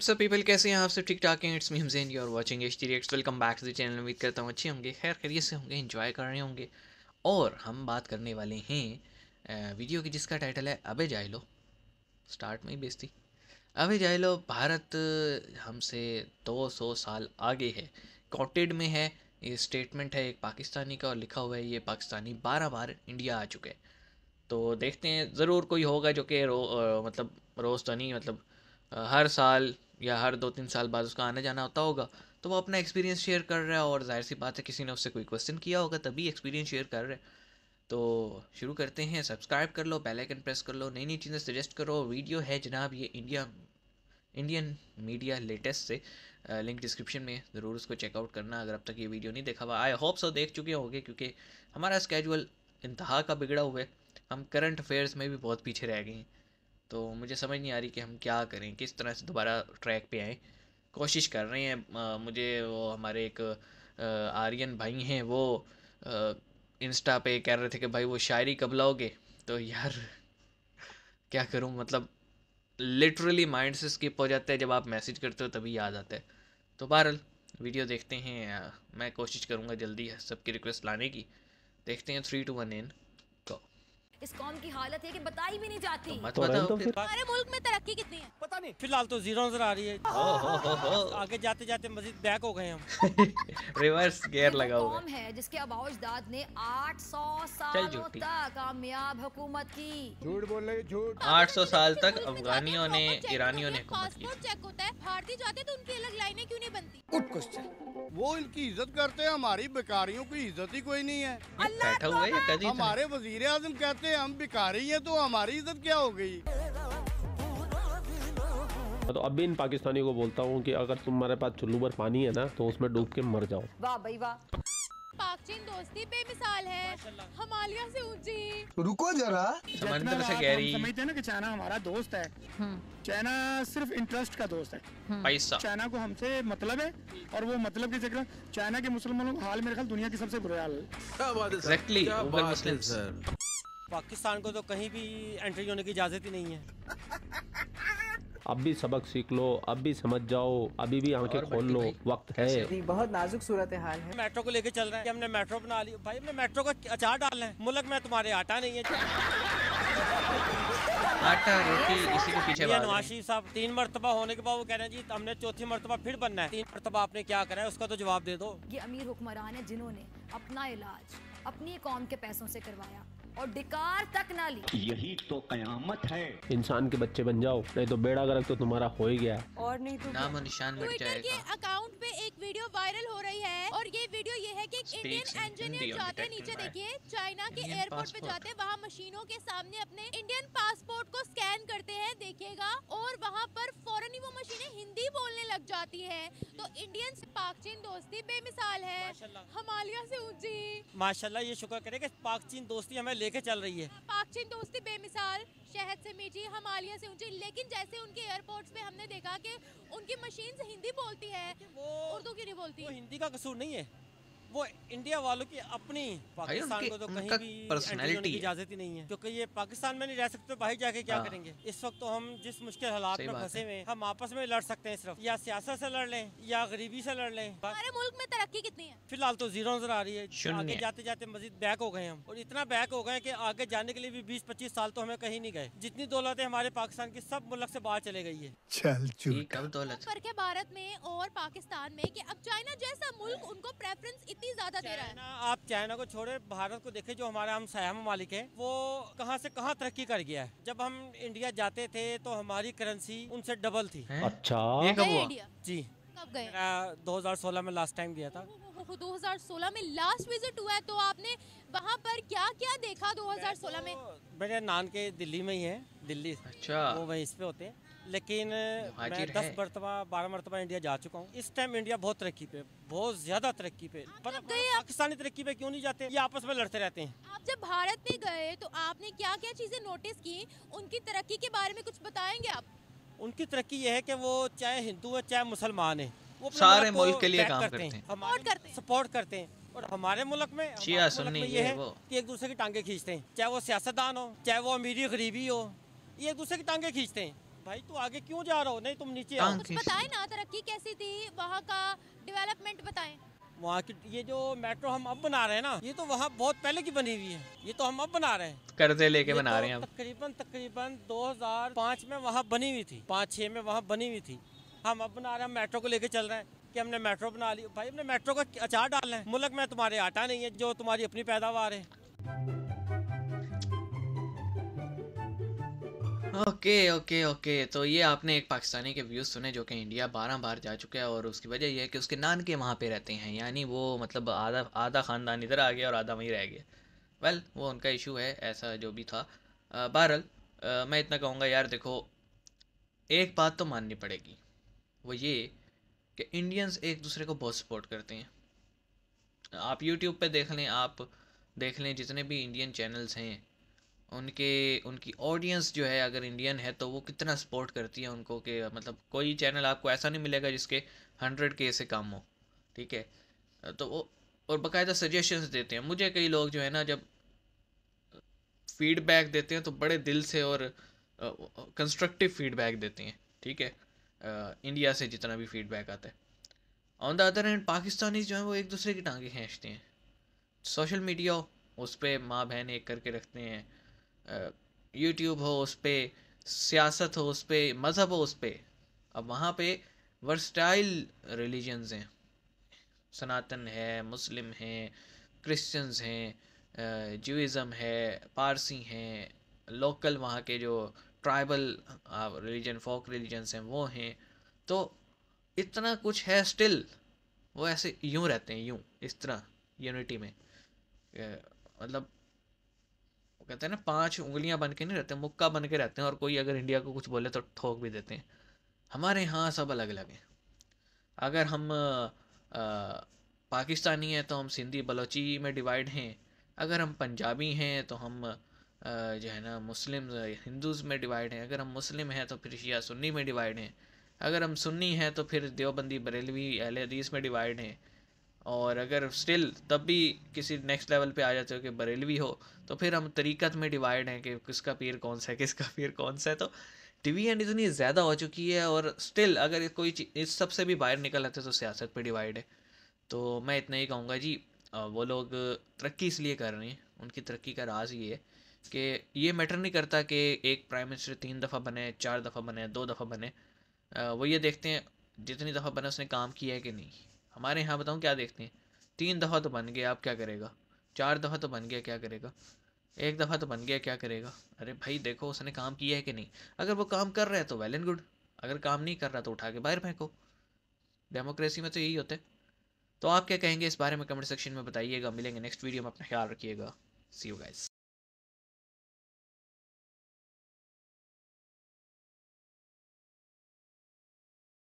सब पीपल कैसे हैं आप सब ठीक ठाक हैं it's me Hamzen you are watching H T reacts welcome back to the channel उम्मीद करता हूँ अच्छे होंगे खैर खैरियत से होंगे इन्जॉय कर रहे होंगे और हम बात करने वाले हैं वीडियो की जिसका टाइटल है अबे जाए लो स्टार्ट में ही बेचती अबे जाए लो भारत हमसे 200 साल आगे है कॉटेड में है ये स्टेटमेंट है एक पाकिस्तानी का और लिखा हुआ है ये पाकिस्तानी बारह बार इंडिया आ चुके हैं तो देखते हैं ज़रूर कोई होगा जो कि रो आ, मतलब रोज़ तो नहीं मतलब आ, हर साल या हर दो तीन साल बाद उसका आना जाना होता होगा तो वो अपना एक्सपीरियंस शेयर कर रहा है और जाहिर सी बात है किसी ने उससे कोई क्वेश्चन किया होगा तभी एक्सपीरियंस शेयर कर रहे तो शुरू करते हैं सब्सक्राइब कर लो बेल आइकन प्रेस कर लो नई नई चीज़ें सजेस्ट करो वीडियो है जनाब ये इंडिया इंडियन मीडिया लेटेस्ट से लिंक डिस्क्रिप्शन में ज़रूर उसको चेकआउट करना अगर अब तक ये वीडियो नहीं देखा हुआ आई होप सो देख चुके होंगे क्योंकि हमारा स्केजुअल इंतहा का बिगड़ा हुआ है हम करंट अफेयर्स में भी बहुत पीछे रह गए हैं तो मुझे समझ नहीं आ रही कि हम क्या करें किस तरह से दोबारा ट्रैक पर आएँ कोशिश कर रहे हैं आ, मुझे वो हमारे एक आर्यन भाई हैं वो आ, इंस्टा पे कह रहे थे कि भाई वो शायरी कब लाओगे तो यार क्या करूँ मतलब लिटरली माइंड से स्किप हो जाता है जब आप मैसेज करते हो तभी याद आता है तो बहरल वीडियो देखते हैं मैं कोशिश करूँगा जल्दी सबकी रिक्वेस्ट लाने की देखते हैं थ्री टू वन एन इस कौम की हालत है कि बताई भी नहीं जाती तो मत तो बताओ तो हमारे मुल्क में तरक्की कितनी है पता नहीं फिलहाल तो जीरो नजर आ रही है आगे जाते जाते मजीद बैक हो गए हम रिवर्स गियर लगा हुआ कौम है जिसके अबाउजदाद ने आठ सौ साल कामयाब हुकूमत की झूठ बोल रहे झूठ आठ सौ साल तक अफगानियों ने ईरानियों ने पासपोर्ट चेक होता है भारतीय जाते तो उनकी अलग लाइने क्यों नहीं बनती गुड क्वेश्चन वो इनकी इज्जत करते हैं हमारी बेकारियों की इज्जत ही कोई नहीं है तो हमारे वजीर आजम कहते हैं हम बेकारी हैं तो हमारी इज्जत क्या हो गई तो अब भी इन पाकिस्तानियों को बोलता हूँ कि अगर तुम्हारे पास चुल्लू पर पानी है ना तो उसमें डूब के मर जाओ वाह भाई वाह पाक चीन दोस्ती बेमिसाल है हमालिया से ऊंची रुको जरा समंदर से गहरी समझते ना कि चाइना हमारा दोस्त है हम्म। चाइना सिर्फ इंटरेस्ट का दोस्त है हम्म। पैसा चाइना को हमसे मतलब है और वो मतलब के चक्कर चाइना के मुसलमानों का हाल मेरे ख्याल दुनिया की सबसे बुरे हाल है पाकिस्तान को तो कहीं भी एंट्री होने की इजाजत ही नहीं है अब भी सबक सीख लो अब भी समझ जाओ अभी भी आंखें खोल लो वक्त है बहुत नाजुक सूरत हाल है मेट्रो को लेके चल रहे हैं हमने मेट्रो बना ली भाई हमने मेट्रो का अचार डाल है मुल्क में तुम्हारे आटा नहीं है आटा रोटी इसी के पीछे नवाज शरीफ साहब तीन मरतबा होने के बाद वो कह रहे हैं जी हमने चौथी मरतबा फिर बनना है तीन मरतबा आपने क्या करा है उसका तो जवाब दे दो ये अमीर हुक्मरान है जिन्होंने अपना इलाज अपनी कौम के पैसों से करवाया और डिकार तक ना ली यही तो कयामत है इंसान के बच्चे बन जाओ नहीं तो बेड़ा गर्क तो तुम्हारा हो ही गया और नहीं तो नाम निशान बन जाएगा अकाउंट पे एक वीडियो वायरल हो रही है और ये वीडियो ये है कि इंडियन इंजीनियर जाते नीचे देखिए चाइना के एयरपोर्ट पे जाते हैं वहाँ मशीनों के सामने अपने इंडियन पासपोर्ट को स्कैन करते हैं देखिएगा और वहाँ पर फौरन ही वो मशीनें हिंदी बोलने लग जाती है तो इंडियन पाक चीन दोस्ती बेमिसाल है हमालिया से ऊंची माशाल्लाह ये शुक्र करे की पाक चीन दोस्ती हमें लेके चल रही है हाँ, पाक चीन दोस्ती बेमिसाल शहद से मीठी हमालिया से ऊंची लेकिन जैसे उनके एयरपोर्ट्स पे हमने देखा कि उनकी मशीन हिंदी बोलती है उर्दू बोलती वो हिंदी का कसूर नहीं है वो इंडिया वालों की अपनी पाकिस्तान को तो कहीं भी पर्सनैलिटी इजाजत ही नहीं है क्योंकि ये पाकिस्तान में नहीं रह सकते भाई तो जाके क्या हाँ। करेंगे इस वक्त तो हम जिस मुश्किल हालात में फंसे हुए हम आपस में लड़ सकते हैं सिर्फ या सियासत से लड़ लें या गरीबी से लड़ लें हमारे मुल्क में तरक्की कितनी है फिलहाल तो जीरो नजर आ रही है आगे जाते जाते मजीद बैक हो गए हम और इतना बैक हो गए की आगे जाने के लिए भी बीस पच्चीस साल तो हमें कहीं नहीं गए जितनी दौलत है हमारे पाकिस्तान की सब मुल्क ऐसी बाहर चले गई है चल चुकी भारत में और पाकिस्तान में अब चाइना जैसा मुल्क उनको प्रेफरेंस ही ज्यादा दे रहा है आप चाइना को छोड़े भारत को देखे जो हमारा हम सयाम मालिक है वो कहाँ से कहाँ तरक्की कर गया है जब हम इंडिया जाते थे तो हमारी करेंसी उनसे डबल थी अच्छा जी दो हजार सोलह में लास्ट टाइम गया था 2016 में लास्ट विजिट हुआ है तो आपने वहाँ पर क्या क्या देखा 2016 तो में मेरे नान के दिल्ली में ही है दिल्ली अच्छा वो वहीं पे होते हैं लेकिन मैं दस मरतबा बारह मरतबा इंडिया जा चुका हूँ इस टाइम इंडिया बहुत तरक्की पे बहुत ज्यादा तरक्की पे पर पाकिस्तानी तरक्की पे क्यों नहीं जाते ये आपस में लड़ते रहते हैं आप जब भारत में गए तो आपने क्या क्या चीजें नोटिस की उनकी तरक्की के बारे में कुछ बताएंगे आप उनकी तरक्की ये है की वो चाहे हिंदू है चाहे मुसलमान है वो सारे मुल्क के लिए काम करते हैं सपोर्ट करते हैं और हमारे मुल्क में शिया सुन्नी ये है कि एक दूसरे की टांगे खींचते हैं चाहे वो सियासतदान हो चाहे वो अमीरी गरीबी हो ये एक दूसरे की टांगे खींचते हैं भाई तू आगे क्यों जा रहा हो नहीं तुम नीचे आओ कुछ बताए ना तरक्की कैसी थी वहाँ का डेवलपमेंट बताए वहाँ की ये जो मेट्रो हम अब बना रहे हैं ना ये तो वहाँ बहुत पहले की बनी हुई है ये तो हम अब बना रहे हैं कर्जे लेके बना तो रहे हैं तकरीबन तकरीबन 2005 में वहाँ बनी हुई थी पाँच छः में वहाँ बनी हुई थी हम अब बना रहे हैं मेट्रो को लेके चल रहे हैं कि हमने मेट्रो बना ली भाई हमने मेट्रो का अचार डालना है मुल्क में तुम्हारे आटा नहीं है जो तुम्हारी अपनी पैदावार है ओके ओके ओके तो ये आपने एक पाकिस्तानी के व्यूज़ सुने जो कि इंडिया बारह बार जा चुका है और उसकी वजह यह है कि उसके नान के वहाँ पे रहते हैं यानी वो मतलब आधा आधा ख़ानदान इधर आ गया और आधा वहीं रह गया वेल well, वो उनका इशू है ऐसा जो भी था बहरल मैं इतना कहूँगा यार देखो एक बात तो माननी पड़ेगी वो ये कि इंडियंस एक दूसरे को बहुत सपोर्ट करते हैं आप यूट्यूब पे देख लें आप देख लें जितने भी इंडियन चैनल्स हैं उनके उनकी ऑडियंस जो है अगर इंडियन है तो वो कितना सपोर्ट करती है उनको कि मतलब कोई चैनल आपको ऐसा नहीं मिलेगा जिसके हंड्रेड के से कम हो ठीक है तो वो और बाकायदा सजेशंस देते हैं मुझे कई लोग जो है ना जब फीडबैक देते हैं तो बड़े दिल से और कंस्ट्रक्टिव फीडबैक देते हैं ठीक है इंडिया से जितना भी फीडबैक आता है on the other hand Pakistani जो है वो एक दूसरे की टांगे खींचते हैं सोशल मीडिया उस पर माँ बहन एक करके रखते हैं यूट्यूब हो उस पर सियासत हो उस पर मज़हब हो उस पर अब वहाँ पे वर्सटाइल रिलीजन्स हैं सनातन है मुस्लिम हैं क्रिश्चियंस हैं जूज़म है पारसी हैं लोकल वहाँ के जो ट्राइबल रिलीजन फोक रिलीजन्स हैं वो हैं तो इतना कुछ है स्टिल वो ऐसे यूँ रहते हैं यूँ इस तरह यूनिटी में मतलब वो कहते हैं ना पांच उंगलियां बन के नहीं रहते मुक्का बन के रहते हैं और कोई अगर इंडिया को कुछ बोले तो ठोक भी देते हैं हमारे यहाँ सब अलग अलग हैं अगर हम आ, पाकिस्तानी हैं तो हम सिंधी बलोची में डिवाइड हैं अगर हम पंजाबी हैं तो हम जो है ना मुस्लिम हिंदूज में डिवाइड हैं अगर हम मुस्लिम हैं तो फिर शिया सुन्नी में डिवाइड हैं अगर हम सुन्नी हैं तो फिर देवबंदी बरेलवी अहल हदीस में डिवाइड हैं और अगर स्टिल तब भी किसी नेक्स्ट लेवल पे आ जाते हो कि बरेलवी हो तो फिर हम तरीक़त में डिवाइड हैं कि किसका पीर कौन सा है किसका पीर कौन सा है तो डिवीजन इतनी ज़्यादा हो चुकी है और स्टिल अगर कोई इस सब से भी बाहर निकल आते तो सियासत पे डिवाइड है तो मैं इतना ही कहूँगा जी वो लोग तरक्की इसलिए कर रहे हैं उनकी तरक्की का राज ये है कि ये मैटर नहीं करता कि एक प्राइम मिनिस्टर तीन दफ़ा बने चार दफ़ा बने दो दफ़ा बने वो ये देखते हैं जितनी दफ़ा बने उसने काम किया है कि नहीं हमारे यहाँ बताऊँ क्या देखते हैं तीन दफ़ा तो बन गया आप क्या करेगा चार दफ़ा तो बन गया क्या करेगा एक दफ़ा तो बन गया क्या करेगा अरे भाई देखो उसने काम किया है कि नहीं अगर वो काम कर रहा है तो वेल एंड गुड अगर काम नहीं कर रहा तो उठा के बाहर फेंको डेमोक्रेसी में तो यही होता है तो आप क्या कहेंगे इस बारे में कमेंट सेक्शन में बताइएगा मिलेंगे नेक्स्ट वीडियो में अपना ख्याल रखिएगा सी यू गाइस